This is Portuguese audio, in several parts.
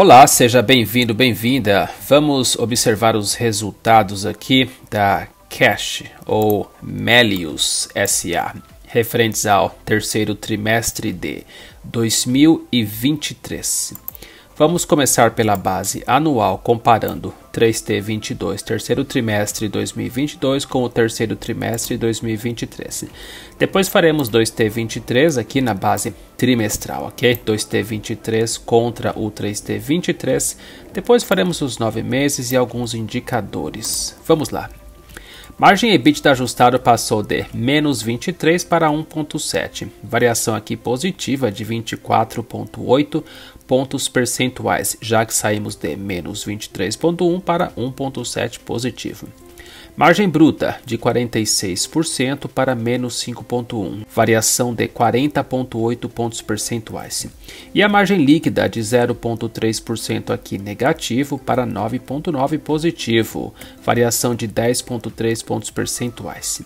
Olá, seja bem-vindo, bem-vinda. Vamos observar os resultados aqui da Cash ou Melius SA, referentes ao terceiro trimestre de 2023. Vamos começar pela base anual, comparando 3T22, terceiro trimestre 2022 com o terceiro trimestre 2023. Depois faremos 2T23 aqui na base trimestral, ok? 2T23 contra o 3T23. Depois faremos os nove meses e alguns indicadores. Vamos lá. Margem EBITDA ajustado passou de menos 23 para 1,7, variação aqui positiva de 24,8 pontos percentuais, já que saímos de menos 23,1 para 1,7 positivo. Margem bruta de 46% para menos 5,1, variação de 40,8 pontos percentuais. E a margem líquida de 0,3% aqui negativo para 9,9 positivo, variação de 10,3 pontos percentuais.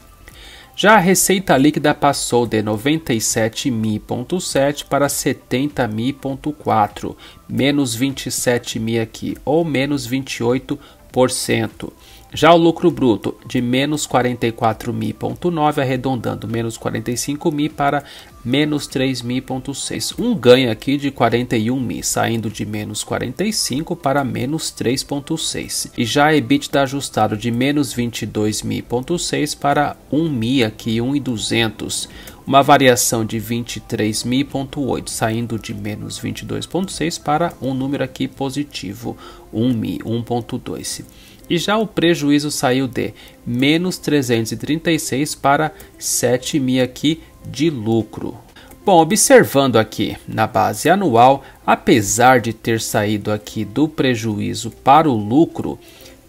Já a receita líquida passou de 97.7 para 70.4, menos 27.000 aqui, ou menos 28%. Já o lucro bruto de menos 44.000.9, arredondando menos 45.000 para menos 3.000.6. Um ganho aqui de 41.000, saindo de menos 45 para menos 3.6. E já a EBITDA ajustado de menos 22.000.6 para 1.000 aqui, 1.200 uma variação de 23.000.8, saindo de menos 22.6 para um número aqui positivo, 1.2. E já o prejuízo saiu de menos 336 para 7.000 aqui de lucro. Bom, observando aqui na base anual, apesar de ter saído aqui do prejuízo para o lucro,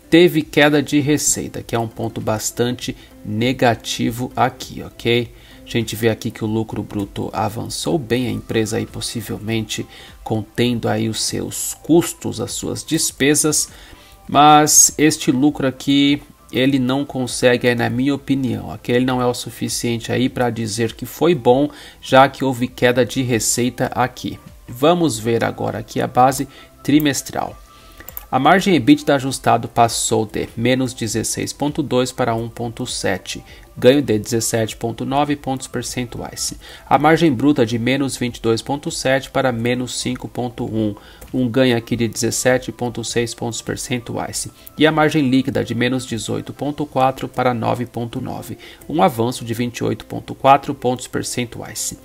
teve queda de receita, que é um ponto bastante negativo aqui, ok? A gente vê aqui que o lucro bruto avançou bem a empresa aí possivelmente contendo aí os seus custos, as suas despesas, mas este lucro aqui ele não consegue, aí, é na minha opinião, aquele não é o suficiente aí para dizer que foi bom, já que houve queda de receita aqui. Vamos ver agora aqui a base trimestral. A margem EBITDA ajustado passou de menos 16.2 para 1.7 ganho de 17,9 pontos percentuais. A margem bruta de menos 22,7 para menos 5,1, um ganho aqui de 17,6 pontos percentuais. E a margem líquida de menos 18,4 para 9,9, um avanço de 28,4 pontos percentuais.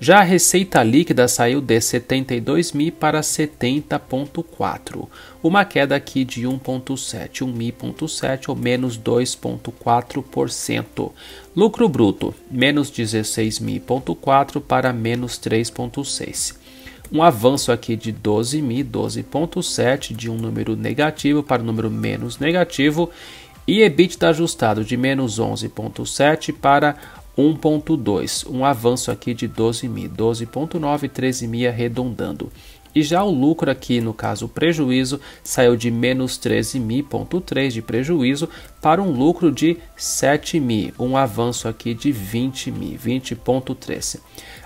Já a receita líquida saiu de 72 mil para 70,4, uma queda aqui de 1,7, 1 ou menos 2,4% lucro. bruto, menos 16.000.4 para menos 3.6. Um avanço aqui de 12.000, 12.7, de um número negativo para um número menos negativo. E EBITDA ajustado de menos 11.7 para 1.2, um avanço aqui de 12.000, 12.9, 13.000 arredondando. E já o lucro aqui, no caso o prejuízo, saiu de menos 13.000.3 de prejuízo para um lucro de 7.000, um avanço aqui de 20.000, 20.13.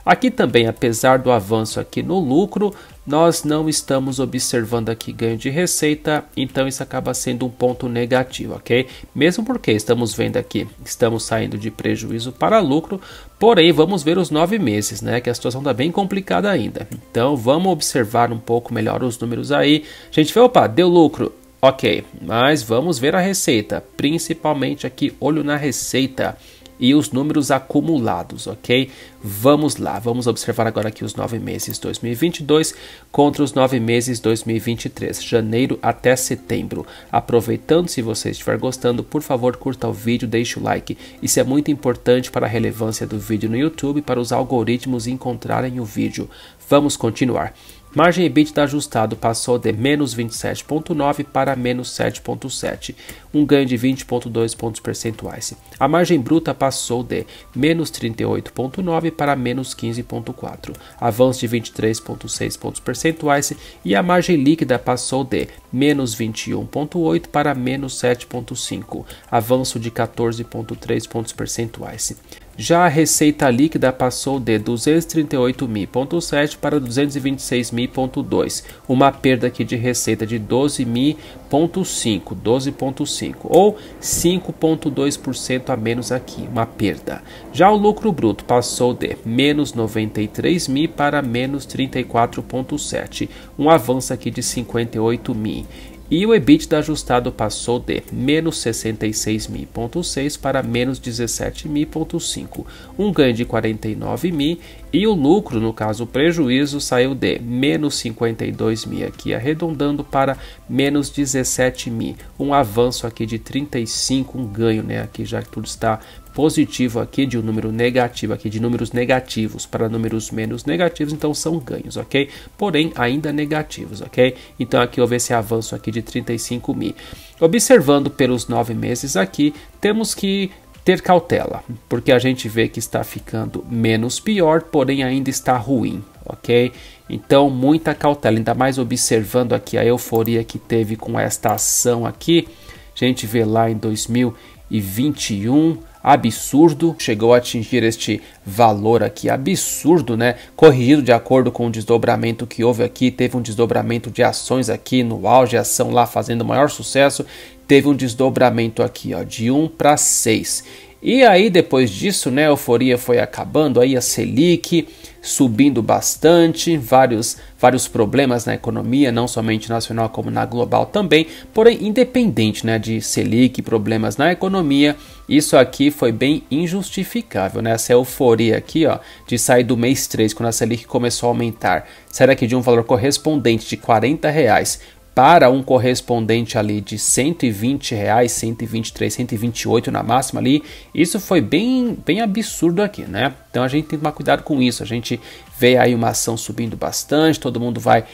Aqui também, apesar do avanço aqui no lucro, nós não estamos observando aqui ganho de receita, então isso acaba sendo um ponto negativo, ok? Mesmo porque estamos vendo aqui, estamos saindo de prejuízo para lucro, porém vamos ver os nove meses, né? Que a situação está bem complicada ainda. Então vamos observar um pouco melhor os números aí. A gente vê, opa, deu lucro. Ok, mas vamos ver a receita, principalmente aqui, olho na receita e os números acumulados, ok? Vamos lá, vamos observar agora aqui os nove meses 2022 contra os nove meses 2023, janeiro até setembro. Aproveitando, se você estiver gostando, por favor, curta o vídeo, deixe o like. Isso é muito importante para a relevância do vídeo no YouTube, para os algoritmos encontrarem o vídeo. Vamos continuar. Margem EBITDA tá ajustado passou de menos 27,9 para menos 7,7, um ganho de 20,2 pontos percentuais. A margem bruta passou de menos 38,9 para menos 15,4, avanço de 23,6 pontos percentuais, e a margem líquida passou de menos 21,8 para menos 7,5, avanço de 14,3 pontos percentuais. Já a receita líquida passou de 238.7 para 226.2, uma perda aqui de receita de 12.5, 12.5 ou 5.2% a menos aqui, uma perda. Já o lucro bruto passou de menos 93 mil para menos 34.7, um avanço aqui de 58 mil. E o EBITDA ajustado passou de menos 66.000.6 para menos 17.000.5, um ganho de 49.000 e o lucro, no caso o prejuízo, saiu de menos 52.000 aqui arredondando para menos 17.000, um avanço aqui de 35, um ganho, né, aqui já que tudo está positivo aqui, de um número negativo aqui, de números negativos para números menos negativos, então são ganhos, ok? Porém, ainda negativos, ok? Então aqui houve esse avanço aqui de 35 mil. Observando pelos nove meses aqui, temos que ter cautela, porque a gente vê que está ficando menos pior, porém ainda está ruim, ok? Então, muita cautela, ainda mais observando aqui a euforia que teve com esta ação aqui. A gente vê lá em 2021 absurdo, chegou a atingir este valor aqui absurdo, né? Corrigido de acordo com o desdobramento que houve aqui, teve um desdobramento de ações aqui no auge, ação lá fazendo maior sucesso, teve um desdobramento aqui, ó, de 1 para 6 e aí depois disso, né, a euforia foi acabando, aí a Selic subindo bastante, vários vários problemas na economia, não somente nacional como na global também. Porém, independente, né, de Selic, problemas na economia, isso aqui foi bem injustificável, né? Essa euforia aqui, ó, de sair do mês 3 quando a Selic começou a aumentar, será que de um valor correspondente de 40 reais para um correspondente ali de 120 reais, 123, 128 na máxima ali, isso foi bem, bem absurdo aqui, né? Então a gente tem que tomar cuidado com isso. A gente vê aí uma ação subindo bastante, todo mundo vai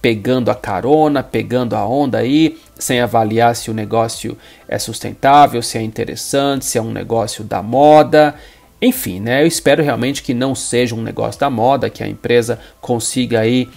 pegando a carona, pegando a onda aí, sem avaliar se o negócio é sustentável, se é interessante, se é um negócio da moda. Enfim, né? Eu espero realmente que não seja um negócio da moda, que a empresa consiga aí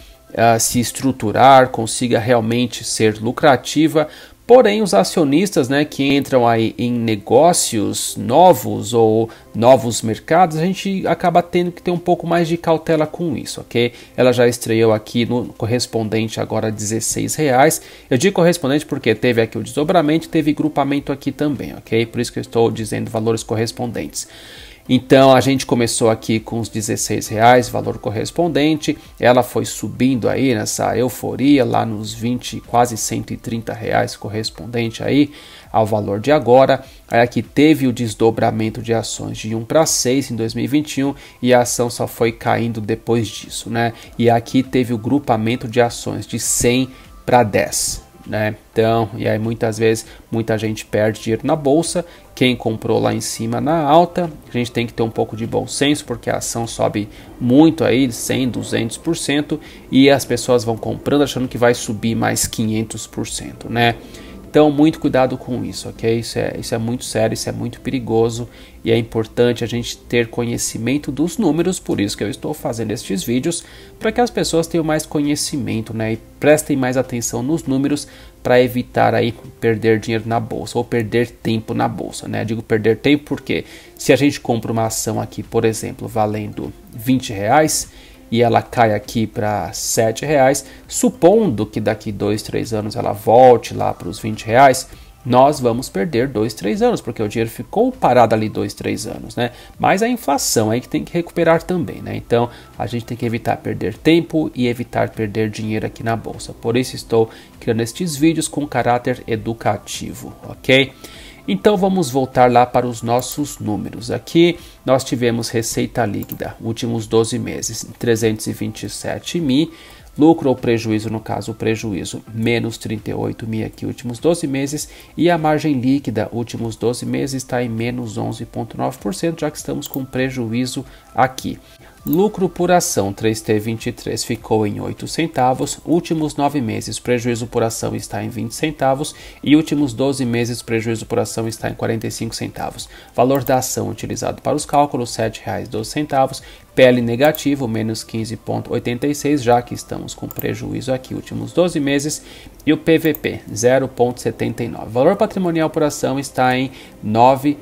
se estruturar, consiga realmente ser lucrativa. Porém, os acionistas né, que entram aí em negócios novos ou novos mercados, a gente acaba tendo que ter um pouco mais de cautela com isso, ok? Ela já estreou aqui no correspondente agora R$16,00. Eu digo correspondente porque teve aqui o desdobramento, teve grupamento aqui também, ok? Por isso que eu estou dizendo valores correspondentes. Então a gente começou aqui com os 16 reais, valor correspondente. Ela foi subindo aí nessa euforia lá nos 20, quase 130 reais correspondente aí ao valor de agora. Aí é aqui teve o desdobramento de ações de 1 para 6 em 2021 e a ação só foi caindo depois disso, né? E aqui teve o grupamento de ações de 100 para 10 né? Então, e aí muitas vezes muita gente perde dinheiro na bolsa, quem comprou lá em cima na alta, a gente tem que ter um pouco de bom senso, porque a ação sobe muito aí, 100, 200% e as pessoas vão comprando achando que vai subir mais 500%, né? Então, muito cuidado com isso, ok? Isso é, isso é muito sério, isso é muito perigoso e é importante a gente ter conhecimento dos números, por isso que eu estou fazendo estes vídeos, para que as pessoas tenham mais conhecimento, né? E prestem mais atenção nos números para evitar aí perder dinheiro na bolsa ou perder tempo na bolsa, né? digo perder tempo porque se a gente compra uma ação aqui, por exemplo, valendo 20 reais e ela cai aqui para R$ reais, supondo que daqui dois três anos ela volte lá para os R$ reais, nós vamos perder dois três anos, porque o dinheiro ficou parado ali dois três anos, né? Mas a inflação aí é que tem que recuperar também, né? Então a gente tem que evitar perder tempo e evitar perder dinheiro aqui na bolsa. Por isso estou criando estes vídeos com caráter educativo, ok? Então vamos voltar lá para os nossos números. Aqui nós tivemos receita líquida, últimos 12 meses, 327 mil. Lucro ou prejuízo, no caso, prejuízo, menos 38 mil aqui, últimos 12 meses. E a margem líquida, últimos 12 meses, está em menos 11,9%, já que estamos com prejuízo aqui. Lucro por ação 3T23 ficou em 8 centavos, últimos 9 meses prejuízo por ação está em 20 centavos e últimos 12 meses prejuízo por ação está em 45 centavos. Valor da ação utilizado para os cálculos R$ 7,12, PL negativo menos 15,86, já que estamos com prejuízo aqui últimos 12 meses, e o PVP 0,79. Valor patrimonial por ação está em R$ 9,02,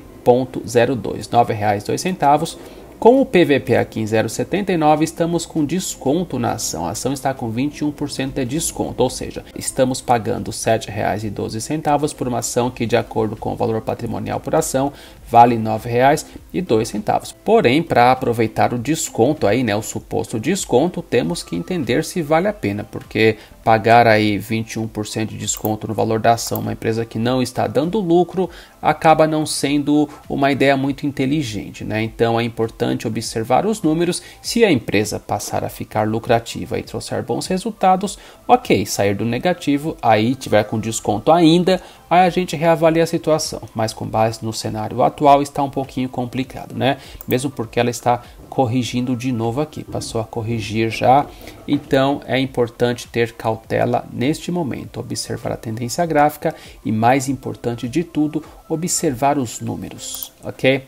R$ 9,02 com o PVP aqui em 0,79, estamos com desconto na ação. A ação está com 21% de desconto, ou seja, estamos pagando R$ 7,12 por uma ação que, de acordo com o valor patrimonial por ação, vale R$ 9,02. Porém, para aproveitar o desconto aí, né, o suposto desconto, temos que entender se vale a pena, porque pagar aí 21% de desconto no valor da ação, uma empresa que não está dando lucro, acaba não sendo uma ideia muito inteligente, né? Então é importante observar os números. Se a empresa passar a ficar lucrativa e trouxer bons resultados, ok, sair do negativo, aí tiver com desconto ainda, aí a gente reavalia a situação. Mas com base no cenário atual está um pouquinho complicado, né? Mesmo porque ela está corrigindo de novo aqui, passou a corrigir já. Então é importante ter cautela neste momento, observar a tendência gráfica e mais importante de tudo, observar os números, ok?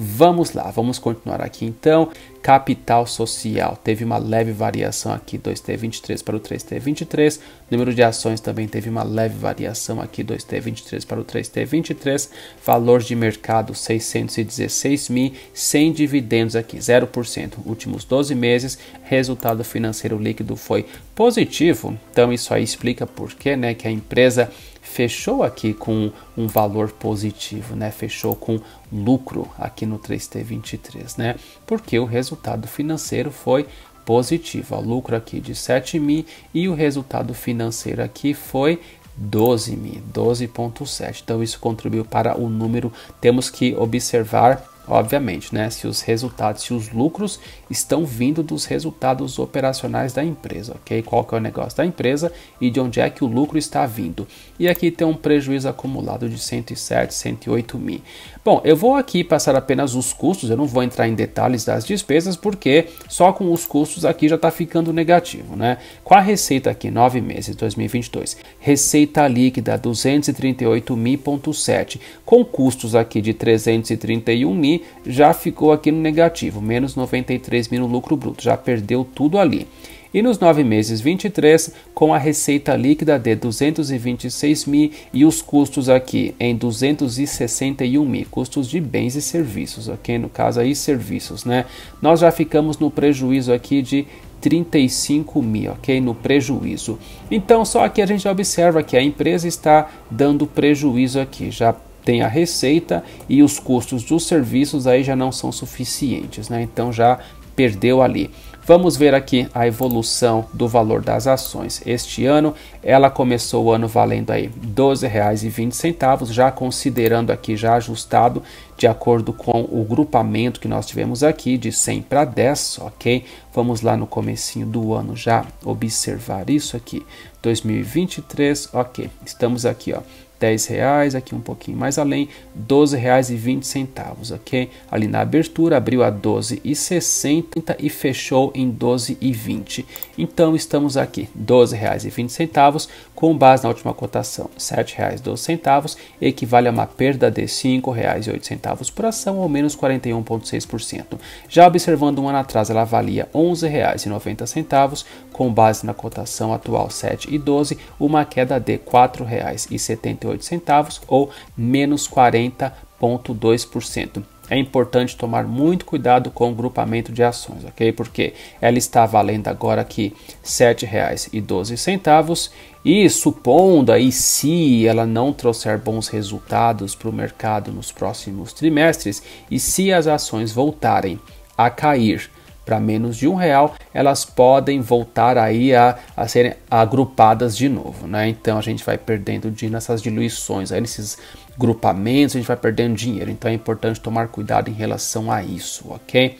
Vamos lá, vamos continuar aqui então. Capital social teve uma leve variação aqui, 2T23 para o 3T23. Número de ações também teve uma leve variação aqui, 2T23 para o 3T23. Valor de mercado 616 mil, sem dividendos aqui, 0%. Últimos 12 meses, resultado financeiro líquido foi positivo. Então isso aí explica por que né, que a empresa fechou aqui com um valor positivo, né? Fechou com lucro aqui no 3T23, né? Porque o resultado resultado financeiro foi positivo. O lucro aqui de 7 mil e o resultado financeiro aqui foi 12 mil, 12.7. Então isso contribuiu para o número. Temos que observar obviamente, né? Se os resultados, se os lucros estão vindo dos resultados operacionais da empresa, ok? Qual que é o negócio da empresa e de onde é que o lucro está vindo. E aqui tem um prejuízo acumulado de 107, 108 mil. Bom, eu vou aqui passar apenas os custos, eu não vou entrar em detalhes das despesas, porque só com os custos aqui já está ficando negativo, né? Com a receita aqui, nove meses, 2022, receita líquida 238.000.7, com custos aqui de 331 mil, já ficou aqui no negativo, menos 93 mil no lucro bruto, já perdeu tudo ali. E nos nove meses 23, com a receita líquida de 226 mil e os custos aqui em 261 mil, custos de bens e serviços, ok? No caso aí, serviços, né? Nós já ficamos no prejuízo aqui de 35 mil, ok? No prejuízo. Então, só que a gente observa que a empresa está dando prejuízo aqui, já tem a receita e os custos dos serviços aí já não são suficientes, né? Então já perdeu ali. Vamos ver aqui a evolução do valor das ações. Este ano, ela começou o ano valendo aí R$ 12,20, já considerando aqui já ajustado de acordo com o grupamento que nós tivemos aqui de 100 para 10, OK? Vamos lá no comecinho do ano já observar isso aqui. 2023, OK. Estamos aqui, ó, 10 reais, aqui um pouquinho mais além, 12 reais e 20 centavos, ok? Ali na abertura abriu a 12,60 e fechou em 12,20. Então estamos aqui, 12 reais e 20 centavos, com base na última cotação, 7 reais 12 centavos, equivale a uma perda de 5 reais e 8 centavos por ação, ou menos 41,6%. Já observando um ano atrás, ela valia 11 reais e 90 centavos, com base na cotação atual 7 e 12, uma queda de 4 reais e 78 1,88 centavos ou menos 40,2%. É importante tomar muito cuidado com o grupamento de ações, ok? Porque ela está valendo agora aqui R$ 7,12 e supondo aí se ela não trouxer bons resultados para o mercado nos próximos trimestres e se as ações voltarem a cair para menos de um real, elas podem voltar aí a, a serem agrupadas de novo, né? Então a gente vai perdendo dinheiro nessas diluições, aí nesses grupamentos a gente vai perdendo dinheiro, então é importante tomar cuidado em relação a isso, ok?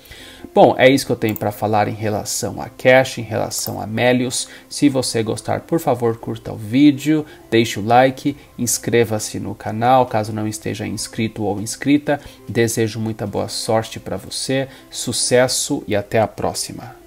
Bom, é isso que eu tenho para falar em relação a Cash, em relação a Melius. Se você gostar, por favor, curta o vídeo, deixe o like, inscreva-se no canal, caso não esteja inscrito ou inscrita. Desejo muita boa sorte para você, sucesso e até a próxima.